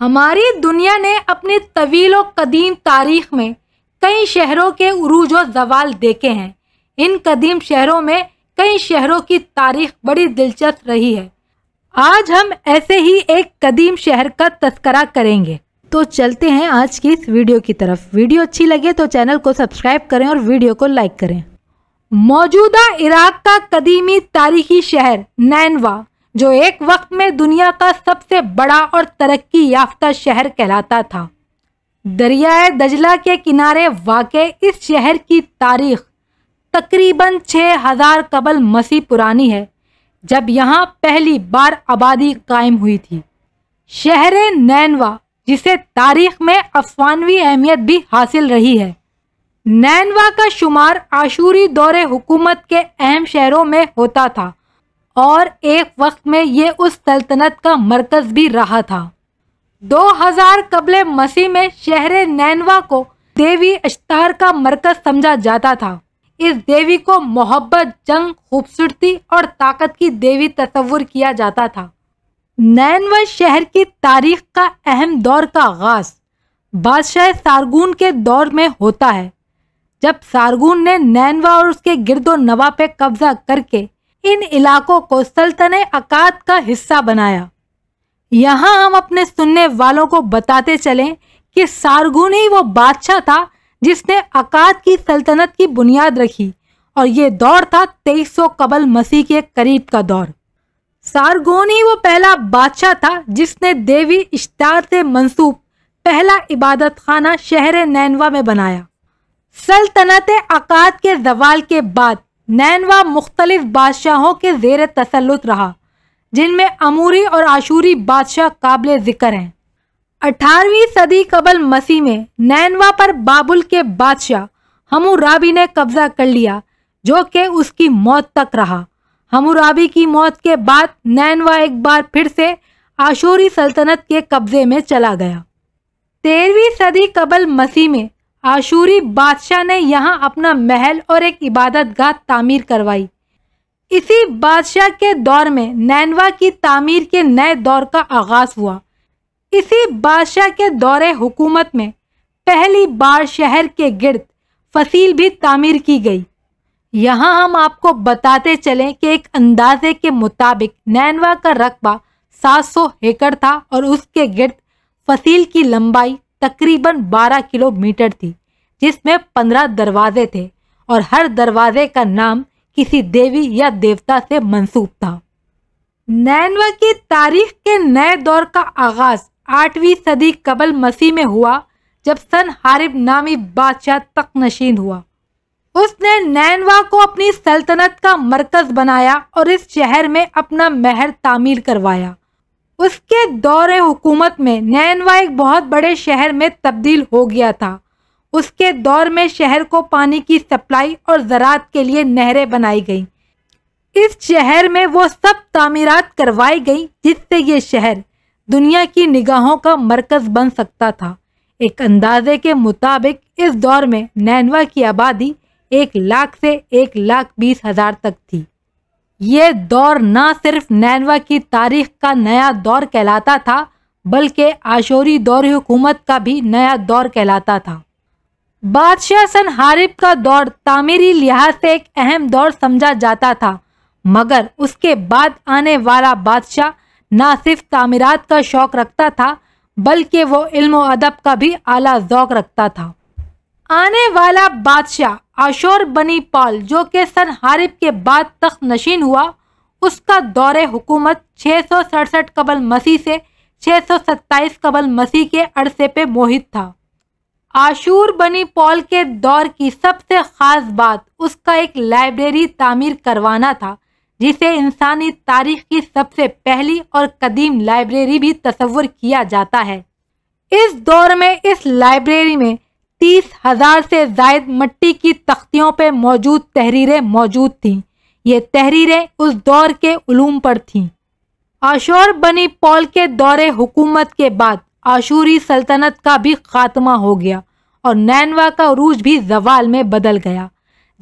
हमारी दुनिया ने अपने तवील व कदीम तारीख में कई शहरों के उरूज और जवाल देखे हैं इन कदीम शहरों में कई शहरों की तारीख बड़ी दिलचस्प रही है आज हम ऐसे ही एक कदीम शहर का तस्करा करेंगे तो चलते हैं आज की इस वीडियो की तरफ वीडियो अच्छी लगे तो चैनल को सब्सक्राइब करें और वीडियो को लाइक करें मौजूदा इराक का कदीमी तारीखी शहर नैनवा जो एक वक्त में दुनिया का सबसे बड़ा और तरक्की याफ्ता शहर कहलाता था दरियाए दजला के किनारे वाक़ इस शहर की तारीख तकरीबन 6000 कबल मसीह पुरानी है जब यहाँ पहली बार आबादी कायम हुई थी शहर नैनवा जिसे तारीख में अफसानवी अहमियत भी हासिल रही है नैनवा का शुमार आशूरी दौरे हुकूमत के अहम शहरों में होता था और एक वक्त में ये उस सल्तनत का मरकज़ भी रहा था 2000 कबल मसीह में शहर नैनवा को देवी अश्तार का मरकज़ समझा जाता था इस देवी को मोहब्बत जंग खूबसूरती और ताकत की देवी तस्वुर किया जाता था नैनवा शहर की तारीख का अहम दौर का आगाज बादशाह सारगून के दौर में होता है जब सारगून ने नैनवा और उसके गिरदो नवा पे कब्जा करके इन इलाकों को सल्तन अकाद का हिस्सा बनाया यहाँ हम अपने सुनने वालों को बताते चलें कि सारगुन ही वो बादशाह था जिसने अकाद की सल्तनत की बुनियाद रखी और ये दौर था 2300 कबल मसीह के करीब का दौर सारगोन ही वो पहला बादशाह था जिसने देवी इश्तार से मंसूब पहला इबादत खाना शहर नैनवा में बनाया सल्तनत अकाद के जवाल के बाद नैनवा मुख्तलिफ बादशाहों के जेर तसलुत रहा जिनमें अमूरी और आशूरी बादशाह काबिल ज़िक्र हैं अठारहवीं सदी कबल मसीह में नैनवा पर बाबुल के बादशाह हमूराबी ने कब्जा कर लिया जो कि उसकी मौत तक रहा हमूराबी की मौत के बाद नैनवा एक बार फिर से आशूरी सल्तनत के कब्जे में चला गया तेरहवीं सदी कबल मसीह में आशूरी बादशाह ने यहाँ अपना महल और एक इबादत गाह तामीर करवाई इसी बादशाह के दौर में नैनवा की तामीर के नए दौर का आगाज़ हुआ इसी बादशाह के दौरे हुकूमत में पहली बार शहर के गिर्द फसील भी तामीर की गई यहाँ हम आपको बताते चलें कि एक अंदाजे के मुताबिक नैनवा का रकबा 700 एकड़ था और उसके गिर्द फसील की लंबाई तकरीबन 12 किलोमीटर थी जिसमें 15 दरवाजे थे और हर दरवाजे का नाम किसी देवी या देवता से मंसूब था नैनवा की तारीख के नए दौर का आगाज आठवीं सदी कबल मसीह में हुआ जब सन हारिब नामी बादशाह तक नशीन हुआ उसने नैनवा को अपनी सल्तनत का मरकज बनाया और इस शहर में अपना महल तामीर करवाया उसके दौर हुकूमत में नैनवा एक बहुत बड़े शहर में तब्दील हो गया था उसके दौर में शहर को पानी की सप्लाई और ज़रात के लिए नहरें बनाई गईं इस शहर में वो सब तामीरात करवाई गई जिससे ये शहर दुनिया की निगाहों का मरकज़ बन सकता था एक अंदाजे के मुताबिक इस दौर में नैनवा की आबादी एक लाख से एक लाख बीस हज़ार तक थी ये दौर न सिर्फ नैनवा की तारीख का नया दौर कहलाता था बल्कि आशोरी दौर हुकूमत का भी नया दौर कहलाता था बादशाह सन हारिब का दौर तामीरी लिहाज से एक अहम दौर समझा जाता था मगर उसके बाद आने वाला बादशाह न सिर्फ तामीरात का शौक़ रखता था बल्कि वो इल्म अदब का भी आला ओक़ रखता था आने वाला बादशाह आशोर बनी पाल जो कि सन हारिब के बाद तख्त नशीन हुआ उसका दौरे हुकूमत छः सौ सड़सठ कबल मसीह से छः सौ सत्ताईस कबल मसीह के अरसे पे मोहित था आशूर बनी पॉल के दौर की सबसे ख़ास बात उसका एक लाइब्रेरी तामीर करवाना था जिसे इंसानी तारीख की सबसे पहली और कदीम लाइब्रेरी भी तस्वुर किया जाता है इस दौर में इस लाइब्रेरी में तीस हजार से जायद मट्टी की तख्तियों पर मौजूद तहरीरें मौजूद थीं ये तहरीरें उस दौर के ूम पर थीं आशोर बनी पॉल के दौरे हुकूमत के बाद आशूरी सल्तनत का भी खात्मा हो गया और नैनवा का रूज भी जवाल में बदल गया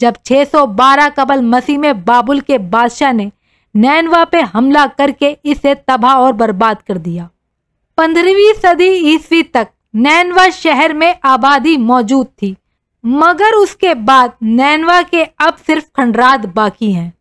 जब 612 कबल मसीह में बाबुल के बादशाह ने नैनवा पे हमला करके इसे तबाह और बर्बाद कर दिया पंद्रहवीं सदी ईस्वी तक नैनवा शहर में आबादी मौजूद थी मगर उसके बाद नैनवा के अब सिर्फ खंडरात बाकी हैं